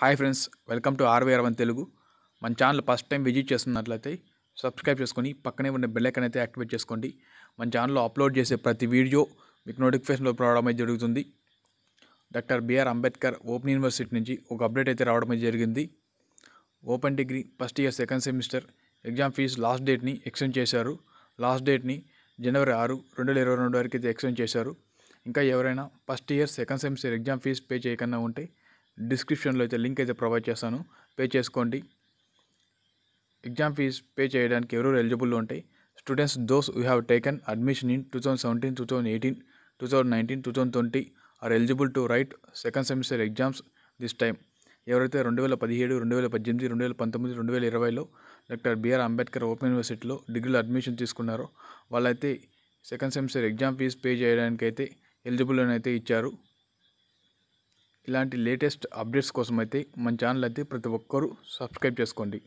hi friends welcome to ఆర్వే అరవన్ తెలుగు మన ఛానల్ ఫస్ట్ టైం విజిట్ చేస్తున్నట్లయితే సబ్స్క్రైబ్ చేసుకొని పక్కనే ఉన్న బెల్లైకన్ అయితే యాక్టివేట్ చేసుకోండి మన ఛానల్లో అప్లోడ్ చేసే ప్రతి వీడియో మీకు నోటిఫికేషన్లో రావడం అయితే జరుగుతుంది doctor B R Ambedkar open university నుంచి ఒక అప్డేట్ అయితే రావడం అయితే జరిగింది open degree first year second semester exam fee last డేట్ని ఎక్స్టెండ్ చేశారు లాస్ట్ డేట్ని జనవరి ఆరు రెండు వేల ఇరవై రెండు వరకు అయితే ఎక్స్టెండ్ చేశారు ఇంకా ఎవరైనా first year second semester exam fee pay చేయకుండా ఉంటే డిస్క్రిప్షన్లో అయితే లింక్ అయితే ప్రొవైడ్ చేస్తాను పే చేసుకోండి ఎగ్జామ్ ఫీజ్ పే చేయడానికి ఎవరు ఎలిజిబుల్ ఉంటాయి students those we have taken admission in two thousand seventeen two thousand eighteen two thousand nineteen two thousand twenty are eligible to write second semester exams this time ఎవరైతే రెండు వేల పదిహేడు రెండు వేల పద్దెనిమిది రెండు వేల పంతొమ్మిది రెండు వేల ఇరవైలో డాక్టర్ బిఆర్ అంబేద్కర్ ఓపెన్ యూనివర్సిటీలో డిగ్రీలో అడ్మిషన్ తీసుకున్నారో వాళ్ళైతే second semester exam fee pay చేయడానికైతే ఎలిజిబుల్ అని అయితే ఇచ్చారు ఇలాంటి లేటెస్ట్ అప్డేట్స్ కోసం అయితే మన ఛానల్ అయితే ప్రతి ఒక్కరూ సబ్స్క్రైబ్ చేసుకోండి